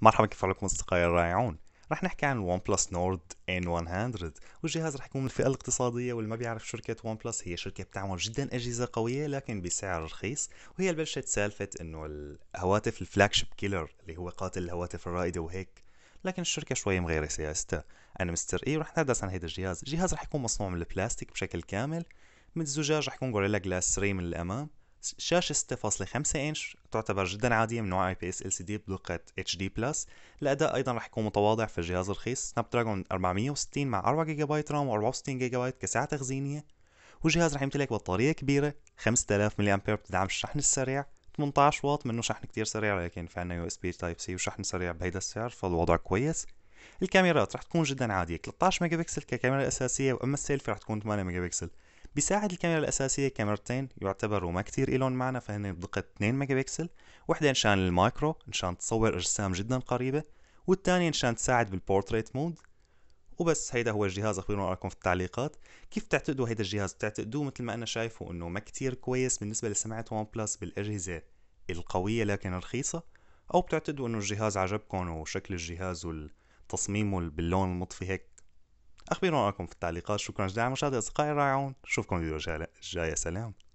مرحبا كيف حالكم اصدقائي الرائعون رح نحكي عن الون بلس نورد ان 100 والجهاز رح يكون من الفئه الاقتصاديه واللي ما بيعرف شركه ون بلس هي شركه بتعمل جدا اجهزه قويه لكن بسعر رخيص وهي بلشت سالفه انه الهواتف الفلاج شيب كيلر اللي هو قاتل الهواتف الرائده وهيك لكن الشركه شوي مغيره سياستها انا مستر اي ورح نتحدث عن هذا الجهاز الجهاز رح يكون مصنوع من البلاستيك بشكل كامل من الزجاج رح يكون غوريلا جلاس 3 من الامام شاشة 6.5 انش تعتبر جدا عادية من نوع IPS LCD بدقة HD+، الأداء أيضا راح يكون متواضع في الجهاز الرخيص سناب دراجون 460 مع 4 جيجا بايت رام و64 جيجا بايت كسعة تخزينية، والجهاز راح يمتلك بطارية كبيرة 5000 ملي أمبير بتدعم الشحن السريع 18 واط منه شحن كتير سريع لكن في عنا يو اس بي تايب سي وشحن سريع بهيدا السعر فالوضع كويس الكاميرات رح تكون جدا عادية 13 ميجا بكسل ككاميرا أساسية وأما السيلفي رح تكون 8 ميجا بكسل بيساعد الكاميرا الأساسية كاميرتين يعتبروا ما كتير إلهم معنى فهن بدقة 2 ميجا بكسل وحدة إنشان المايكرو إنشان تصور أجسام جدا قريبة والتانية إنشان تساعد بالبورتريت مود وبس هيدا هو الجهاز اخبرونا رايكم في التعليقات كيف تعتقدوا هيدا الجهاز بتعتقدوه مثل ما انا شايفه انه ما كتير كويس بالنسبه لسمعه ون بلس بالاجهزه القويه لكن رخيصه او بتعتقدوا انه الجهاز عجبكم وشكل الجهاز والتصميم باللون المطفي هيك اخبروني رايكم في التعليقات شكرا جزيلا على المشاهده اصدقائي الرائعون اشوفكم الفيديو الجاي سلام